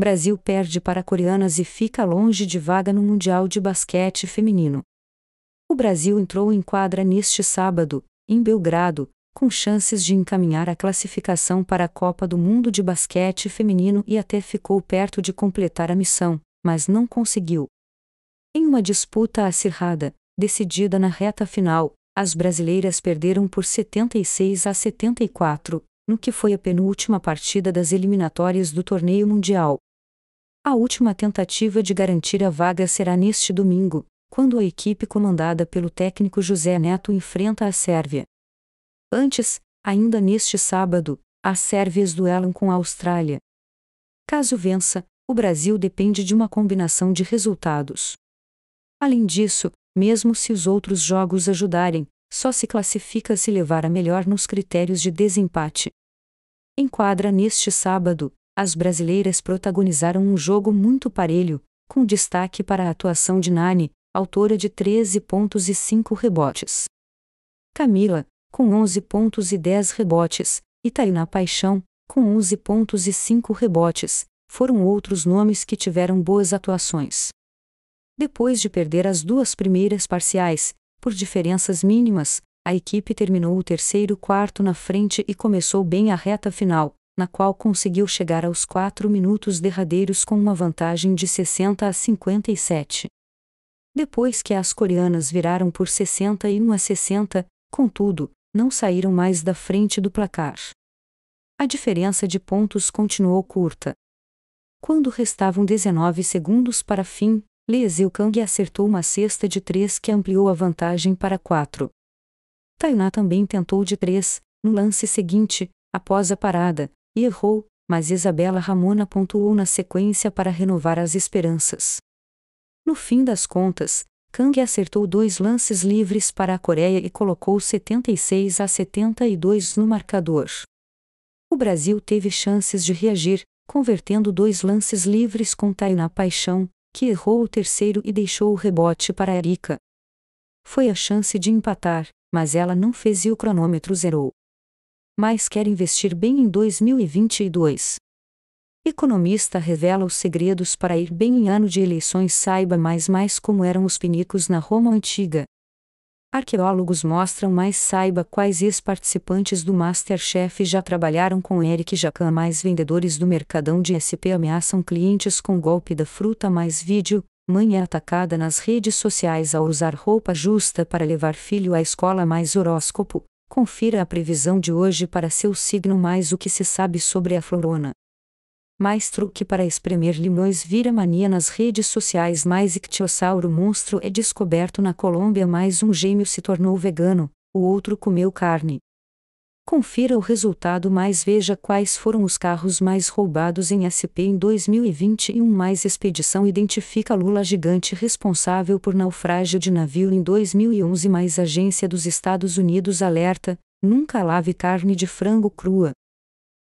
Brasil perde para coreanas e fica longe de vaga no Mundial de Basquete Feminino. O Brasil entrou em quadra neste sábado, em Belgrado, com chances de encaminhar a classificação para a Copa do Mundo de Basquete Feminino e até ficou perto de completar a missão, mas não conseguiu. Em uma disputa acirrada, decidida na reta final, as brasileiras perderam por 76 a 74, no que foi a penúltima partida das eliminatórias do torneio mundial. A última tentativa de garantir a vaga será neste domingo, quando a equipe comandada pelo técnico José Neto enfrenta a Sérvia. Antes, ainda neste sábado, as Sérvias duelam com a Austrália. Caso vença, o Brasil depende de uma combinação de resultados. Além disso, mesmo se os outros jogos ajudarem, só se classifica se levar a melhor nos critérios de desempate. Enquadra neste sábado, as brasileiras protagonizaram um jogo muito parelho, com destaque para a atuação de Nani, autora de 13 pontos e 5 rebotes. Camila, com 11 pontos e 10 rebotes, e Tainá Paixão, com 11 pontos e 5 rebotes, foram outros nomes que tiveram boas atuações. Depois de perder as duas primeiras parciais, por diferenças mínimas, a equipe terminou o terceiro quarto na frente e começou bem a reta final, na qual conseguiu chegar aos quatro minutos derradeiros com uma vantagem de 60 a 57. Depois que as coreanas viraram por 61 a 60, contudo, não saíram mais da frente do placar. A diferença de pontos continuou curta. Quando restavam 19 segundos para fim, Lee Zilkang acertou uma cesta de três que ampliou a vantagem para quatro. Tainá também tentou de três, no lance seguinte, após a parada, e errou, mas Isabela Ramona pontuou na sequência para renovar as esperanças. No fim das contas, Kang acertou dois lances livres para a Coreia e colocou 76 a 72 no marcador. O Brasil teve chances de reagir, convertendo dois lances livres com Tainá Paixão, que errou o terceiro e deixou o rebote para Erika. Foi a chance de empatar, mas ela não fez e o cronômetro zerou mas quer investir bem em 2022. Economista revela os segredos para ir bem em ano de eleições. Saiba mais mais como eram os pinicos na Roma antiga. Arqueólogos mostram mais saiba quais ex-participantes do Masterchef já trabalharam com Eric Jacan. Mais vendedores do Mercadão de SP ameaçam clientes com golpe da fruta. Mais vídeo, mãe é atacada nas redes sociais ao usar roupa justa para levar filho à escola. Mais horóscopo, Confira a previsão de hoje para seu signo mais o que se sabe sobre a florona. Mais truque para espremer limões vira mania nas redes sociais. Mais ictiosauro monstro é descoberto na Colômbia. Mais um gêmeo se tornou vegano, o outro comeu carne. Confira o resultado mais veja quais foram os carros mais roubados em SP em 2021 mais expedição identifica Lula gigante responsável por naufrágio de navio em 2011 mais agência dos Estados Unidos alerta, nunca lave carne de frango crua.